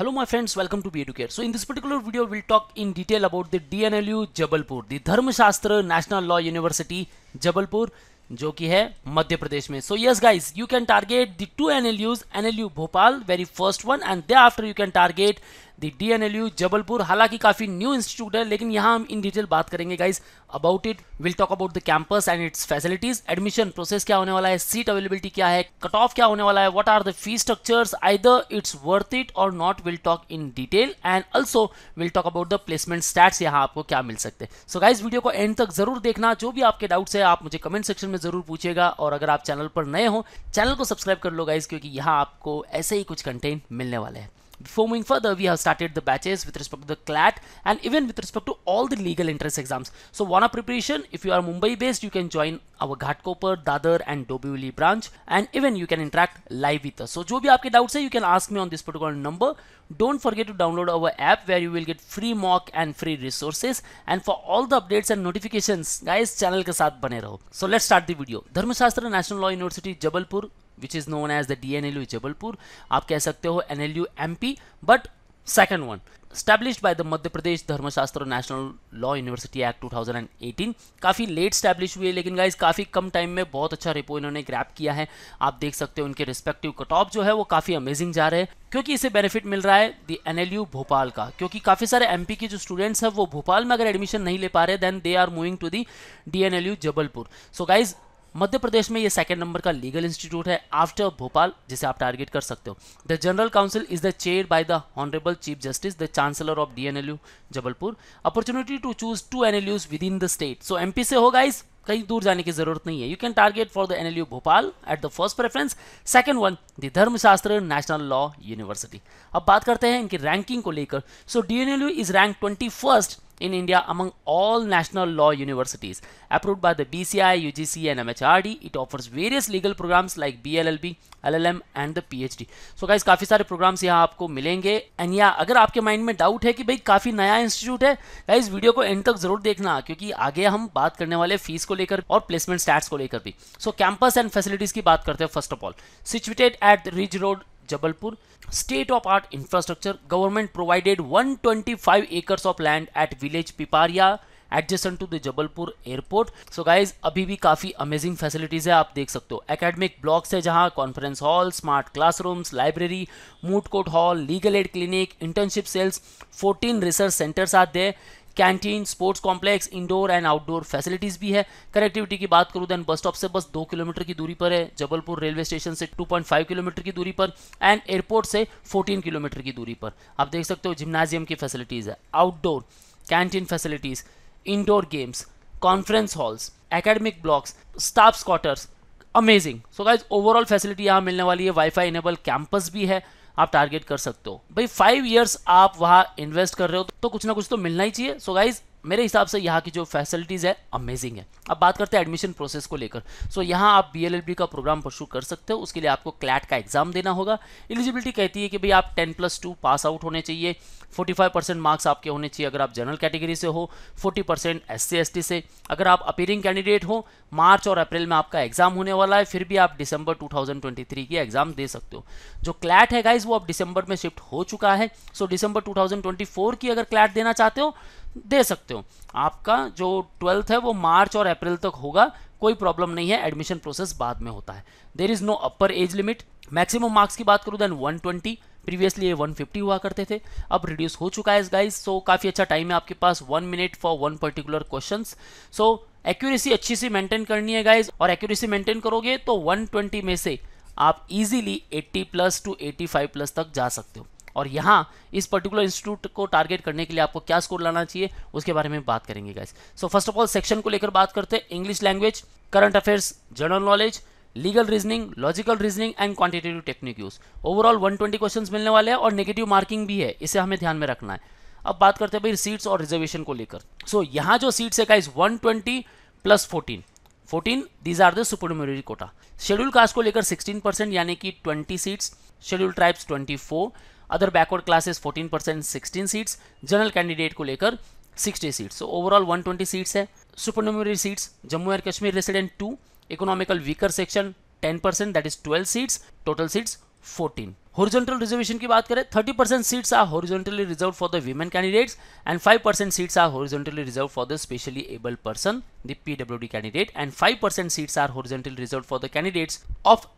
Hello my friends, welcome to B2Care. So in this particular video, we'll talk in detail about the DNLU Jabalpur, the Dharmashastra National Law University Jabalpur, जो कि है मध्य प्रदेश में so yes guys you can target the two NLUs NLU Bhopal very first one and then after you can target the you Jabalpur हालांकि काफ़ी new institute है लेकिन यहाँ हम इन डिटेल बात करेंगे guys about it will talk about the campus and its facilities admission process क्या होने वाला है सीट अवेलेबिलिटी क्या है कट ऑफ क्या होने वाला है what are the fee structures either it's worth it और not will talk in detail and also will talk about the placement stats यहाँ आपको क्या मिल सकते हैं सो गाइज वीडियो को एंड तक जरूर देखना जो भी आपके डाउट्स है आप मुझे कमेंट सेक्शन में जरूर पूछेगा और अगर आप चैनल पर नए हो चैनल को सब्सक्राइब कर लो गाइज क्योंकि यहाँ आपको ऐसे ही कुछ कंटेंट मिलने वाले हैं Before moving further, we have started the batches with respect to the CLAT and even with respect to all the legal entrance exams. So one of preparation, if you are Mumbai based, you can join our Ghatkopar, Dadar and Dobivli branch and even you can interact live with us. So jo bhi aapke doubts hai, you can ask me on this particular number. Don't forget to download our app where you will get free mock and free resources and for all the updates and notifications, guys, channel ke साथ bane raho. So let's start the video. Dharmashastra National Law University, Jabalpur, which is known as the D N L U Jabalpur आप कह सकते हो N L U M P but second one establish by the Madhya Pradesh Dharmashastra national law university act 2018 काफ़ी late establish है लेकिन guys काफ़ी कम time में बहुत अच्छा रिपो इन्होंने ग्रैप किया है आप देख सकते हो उनके रिस्पेक्टिव कट ऑफ जो है वो काफ़ी अमेजिंग जा रहे हैं क्योंकि इसे बेनिफिट मिल रहा है दी एन भोपाल का क्योंकि काफ़ी सारे एम के जो स्टूडेंट्स हैं वो भोपाल में अगर एडमिशन नहीं ले पा रहे then they are moving to the D Jabalpur so guys Madhya Pradesh में ये सेकंड नंबर का लीगल इंस्टीट्यूट है आफ्टर भोपाल जिसे आप टारगेट कर सकते हो the general council is the chair by the honourable chief justice the chancellor of DNLU Jabalpur opportunity to choose two NLUs within the state so MP से होगा इस कहीं दूर जाने की जरूरत नहीं है you can target for the NLU Bhopal at the first preference second one the Dharmashastra national law university अब बात करते हैं इनकी रैंकिंग को लेकर so D N L U is rank twenty first in India among all national law universities. Approved by the BCI, UGC and MHRD, it offers various legal programs like BLLB, LLM and the PhD. So guys काफ़ी सारे programs यहाँ आपको मिलेंगे and yeah, अगर आपके mind में doubt है कि भाई काफ़ी नया institute है guys, video को end तक जरूर देखना क्योंकि आगे हम बात करने वाले fees को लेकर और placement stats को लेकर भी So campus and facilities की बात करते हैं first of all. Situated at Ridge Road, Jabalpur state of art infrastructure government provided 125 acres of land at village Piparia adjacent to the Jabalpur airport so guys अभी भी काफ़ी अमेजिंग फैसिलिटीज़ है आप देख सकते हो एकेडमिक ब्लॉक्स है जहाँ conference hall smart classrooms library moot court hall legal aid clinic internship cells 14 research centres आते हैं canteen sports complex indoor and outdoor facilities भी है कनेक्टिविटी की बात करूँ देन बस स्टॉप से बस दो किलोमीटर की दूरी पर है जबलपुर रेलवे स्टेशन से 2.5 किलोमीटर की दूरी पर एंड एयरपोर्ट से 14 किलोमीटर की दूरी पर आप देख सकते हो जिम्नाजियम की फैसिलिटीज़ है outdoor canteen facilities indoor games conference halls academic blocks staff quarters amazing so guys overall facility यहाँ मिलने वाली है वाईफाई इनेबल कैंपस भी है आप टारगेट कर सकते हो भाई फाइव ईयर्स आप वहां इन्वेस्ट कर रहे हो तो कुछ ना कुछ तो मिलना ही चाहिए सो गाइज मेरे हिसाब से यहाँ की जो फैसिलिटीज़ है अमेजिंग है अब बात करते हैं एडमिशन प्रोसेस को लेकर सो so, यहाँ आप बी का प्रोग्राम परसू कर सकते हो उसके लिए आपको क्लैट का एग्जाम देना होगा एलिजिबिलिटी कहती है कि भाई आप 10 प्लस टू पास आउट होने चाहिए 45 परसेंट मार्क्स आपके होने चाहिए अगर आप जनरल कैटेगरी से हो 40 परसेंट एस सी से अगर आप अपीरिंग कैंडिडेट हो मार्च और अप्रैल में आपका एग्जाम होने वाला है फिर भी आप दिसंबर 2023 की एग्जाम दे सकते हो जो क्लैट है गाइज वो अब दिसंबर में शिफ्ट हो चुका है सो so, दिसंबर 2024 की अगर क्लैट देना चाहते हो दे सकते हो आपका जो ट्वेल्थ है वो मार्च और अप्रैल तक होगा कोई प्रॉब्लम नहीं है एडमिशन प्रोसेस बाद में होता है there is no upper age limit maximum marks की बात करूँ देन 120 प्रीवियसली ये फिफ्टी हुआ करते थे अब रिड्यूस हो चुका है इस गाइस सो काफ़ी अच्छा टाइम है आपके पास one minute for one particular question so accuracy अच्छी सी मेंटेन करनी है गाइज और एक्यूरेसी मेंटेन करोगे तो ट्वेंटी में से आप easily eighty plus to 85 plus तक जा सकते हो और यहाँ इस पर्टिकुलर इंस्टीट्यूट को टारगेट करने के लिए आपको क्या स्कोर लाना चाहिए उसके बारे में बात करेंगे guys so first of all section को लेकर बात करते हैं English language current affairs general knowledge legal reasoning logical reasoning and quantitative technique use overall 120 questions मिलने वाले हैं और नेगेटिव मार्किंग भी है इसे हमें ध्यान में रखना है अब बात करते हैं भाई सीट्स और रिजर्वेशन को लेकर सो so, यहाँ जो सीट्स है guys 120 plus fourteen 14 these are the supernumerary quota scheduled caste को लेकर 16 परसेंट यानी कि 20 seats scheduled tribes 24 other backward classes 14 percent sixteen seats general candidate को लेकर 60 सीट्स सो ओवरऑल 120 सीट्स है supernumerary seats Jammu and Kashmir resident to economical weaker section 10 percent that is 12 seats total seats 14 horizontal reservation की बात करें 30 percent seats are horizontally reserve for the women candidates and 5 percent seats are horizontally reserve for the specially able person the PWD candidate and 5 percent seats are horizontally reserve for the candidates of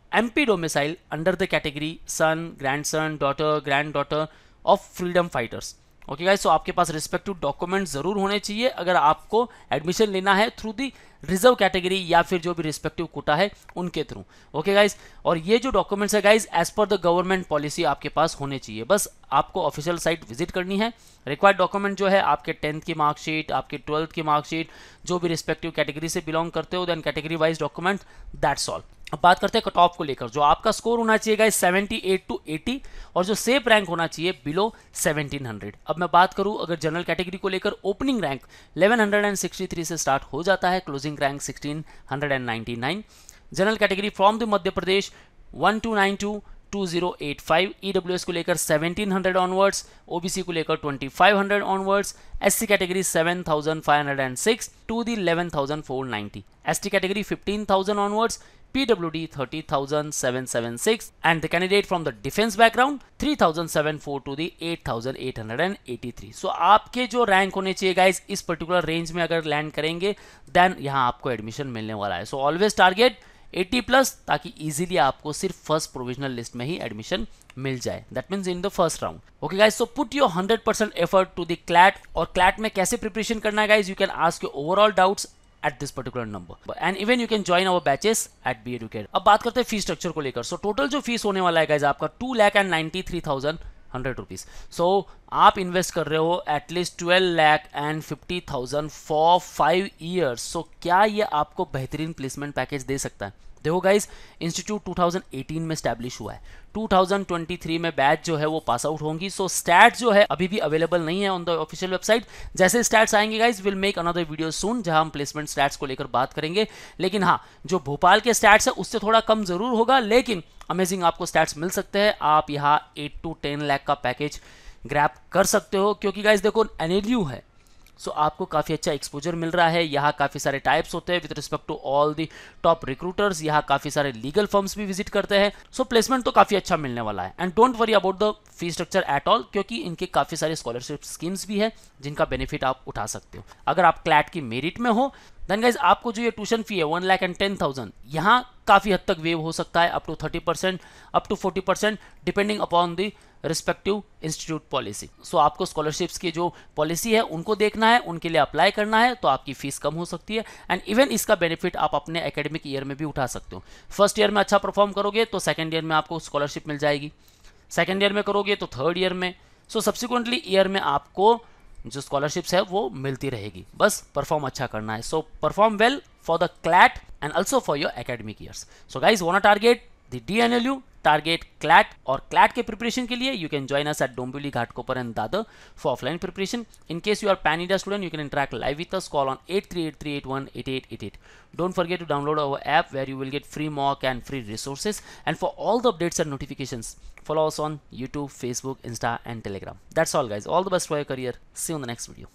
domicile under the category son grandson daughter granddaughter of freedom fighters okay guys guys so आपके पास respective document जरूर होने चाहिए अगर आपको admission लेना है through the reserve category या फिर जो भी रिस्पेक्टिव कोटा है उनके थ्रू ओके गाइस और ये जो डॉक्यूमेंट्स है guys as per the government policy आपके पास होने चाहिए बस आपको ऑफिशियल साइट विजिट करनी है रिक्वायर्ड डॉक्यूमेंट जो है आपके टेंथ की मार्कशीट आपके ट्वेल्थ की मार्कशीट जो भी रिस्पेक्टिव कैटेगरी से बिलोंग करते हो then category wise document that's all बात करते हैं कट ऑफ को लेकर जो आपका स्कोर होना चाहिए गाइस 78 टू 80 और जो सेफ रैंक होना चाहिए बिलो 1700 अब मैं बात करूं अगर जनरल कैटेगरी को लेकर ओपनिंग रैंक 1163 से स्टार्ट हो जाता है closing rank 1699 general category from the Madhya Pradesh 1292 2085 EWS e को लेकर 1700 ऑनवर्ड्स ओबीसी को लेकर 2500 onwards SC category 7506 to the 11490 ST category 15000 onwards PWD 30776 and the candidate from the defense background 3074 to the 8883 so आपके जो रैंक होने चाहिए गाइस इस particular range में अगर लैंड करेंगे देन यहां आपको एडमिशन मिलने वाला है सो ऑलवेज टारगेट 80 प्लस ताकि इजीली आपको सिर्फ फर्स्ट प्रोविजनल लिस्ट में ही एडमिशन मिल जाए that means in the first round okay guys so put your hundred percent effort to the CLAT और क्लैट में कैसे प्रिपरेशन करना है guys you can ask your overall doubts at this particular number and even you can join our batches at B educate अब बात करते हैं fees structure को लेकर सो टोटल जो फीस होने वाला है गाइज आपका two lakh and ninety three thousand hundred rupees so आप इन्वेस्ट कर रहे हो at least twelve lakh and fifty thousand for five years so क्या ये आपको बेहतरीन प्लेसमेंट पैकेज दे सकता है देखो गाइज इंस्टीट्यूट 2018 में स्टैब्लिश हुआ है 2023 में बैच जो है वो पास आउट होंगी सो so, स्टैट जो है अभी भी अवेलेबल नहीं है ऑन द ऑफिशियल वेबसाइट जैसे स्टैट्स आएंगे guys will make another video soon जहां हम प्लेसमेंट स्टैट्स को लेकर बात करेंगे लेकिन हाँ जो भोपाल के स्टैट्स है उससे थोड़ा कम जरूर होगा लेकिन अमेजिंग आपको स्टैट्स मिल सकते हैं आप यहाँ एट टू टेन लैख का पैकेज ग्रैप कर सकते हो क्योंकि गाइज देखो एन है सो आपको काफ़ी अच्छा एक्सपोजर मिल रहा है यहाँ काफ़ी सारे टाइप्स होते हैं with respect to all the top recruiters यहाँ काफ़ी सारे लीगल फर्म्स भी विजिट करते हैं सो प्लेसमेंट तो काफ़ी अच्छा मिलने वाला है and don't worry about the fee structure at all क्योंकि इनके काफ़ी सारे स्कॉलरशिप स्कीम्स भी है जिनका बेनिफिट आप उठा सकते हो अगर आप क्लैट की मेरिट में हो देन गाइज आपको जो ये ट्यूशन फी है one lakh and ten thousand यहाँ काफ़ी हद तक वेव हो सकता है up to thirty percent up to forty percent depending upon the respective institute policy so आपको स्कॉलरशिप्स की जो पॉलिसी है उनको देखना है उनके लिए अप्लाई करना है तो आपकी फीस कम हो सकती है एंड इवन इसका बेनिफिट आप अपने एकेडमिक ईयर में भी उठा सकते हो फर्स्ट ईयर में अच्छा परफॉर्म करोगे तो सेकेंड ईयर में आपको स्कॉलरशिप मिल जाएगी सेकेंड ईयर में करोगे तो थर्ड ईयर में सो सब्सिक्वेंटली ईयर में आपको जो स्कॉलरशिप्स है वो मिलती रहेगी बस परफॉर्म अच्छा करना है so perform well for the CLAT and also for your academic years so guys a target L U target CLAT और क्लैट के प्रिपरेशन के लिए you can join us at Dombivli Ghatkopar and Dadar for offline preparation in case you are pan India student you can interact live with us call on eight three eight three eight one eight eight eight eight don't forget to download our app where you will get free mock and free resources and for all the updates and notification follow us on YouTube Facebook Insta and Telegram that's all guys all the best for your career see on the next video